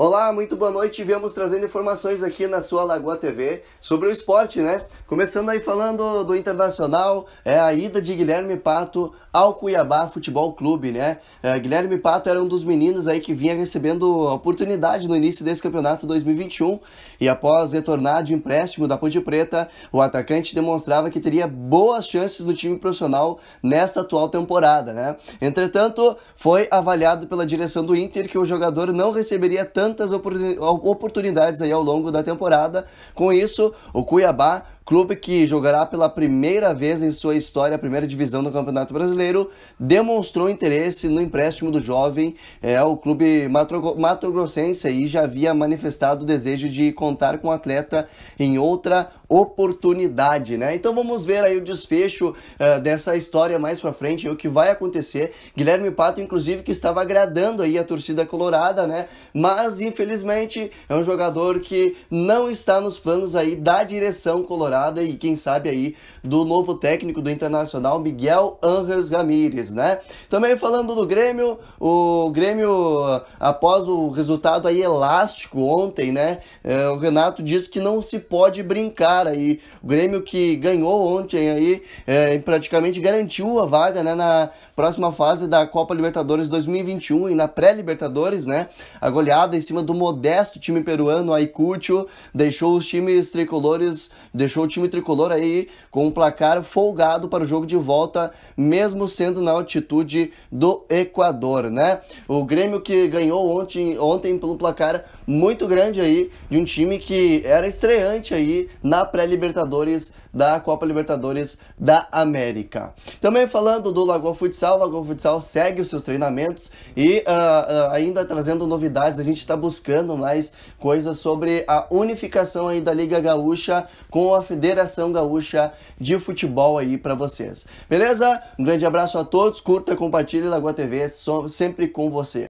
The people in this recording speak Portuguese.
Olá, muito boa noite. Viemos trazendo informações aqui na sua Lagoa TV sobre o esporte, né? Começando aí falando do Internacional, é a ida de Guilherme Pato ao Cuiabá Futebol Clube, né? É, Guilherme Pato era um dos meninos aí que vinha recebendo oportunidade no início desse campeonato 2021 e após retornar de empréstimo da Ponte Preta, o atacante demonstrava que teria boas chances no time profissional nesta atual temporada, né? Entretanto, foi avaliado pela direção do Inter que o jogador não receberia tanto tantas oportunidades aí ao longo da temporada. Com isso, o Cuiabá clube que jogará pela primeira vez em sua história a primeira divisão do Campeonato Brasileiro, demonstrou interesse no empréstimo do jovem. É, o clube mato-grossense aí já havia manifestado o desejo de contar com o atleta em outra oportunidade, né? Então vamos ver aí o desfecho uh, dessa história mais para frente, o que vai acontecer. Guilherme Pato, inclusive, que estava agradando aí a torcida colorada, né? Mas infelizmente é um jogador que não está nos planos aí da direção colorada temporada e quem sabe aí do novo técnico do Internacional, Miguel Angers Ramírez, né? Também falando do Grêmio, o Grêmio, após o resultado aí elástico ontem, né? É, o Renato disse que não se pode brincar aí. O Grêmio que ganhou ontem aí é, praticamente garantiu a vaga né, na próxima fase da Copa Libertadores 2021 e na pré-Libertadores, né? A goleada em cima do modesto time peruano Aicúcio, deixou os times tricolores, deixou time tricolor aí com um placar folgado para o jogo de volta, mesmo sendo na altitude do Equador, né? O Grêmio que ganhou ontem, ontem pelo placar muito grande aí de um time que era estreante aí na pré-Libertadores da Copa Libertadores da América. Também falando do Lagoa Futsal, o Lagoa Futsal segue os seus treinamentos e uh, uh, ainda trazendo novidades, a gente está buscando mais coisas sobre a unificação aí da Liga Gaúcha com a Federação Gaúcha de Futebol aí para vocês. Beleza? Um grande abraço a todos, curta, compartilhe Lagoa TV, é sempre com você.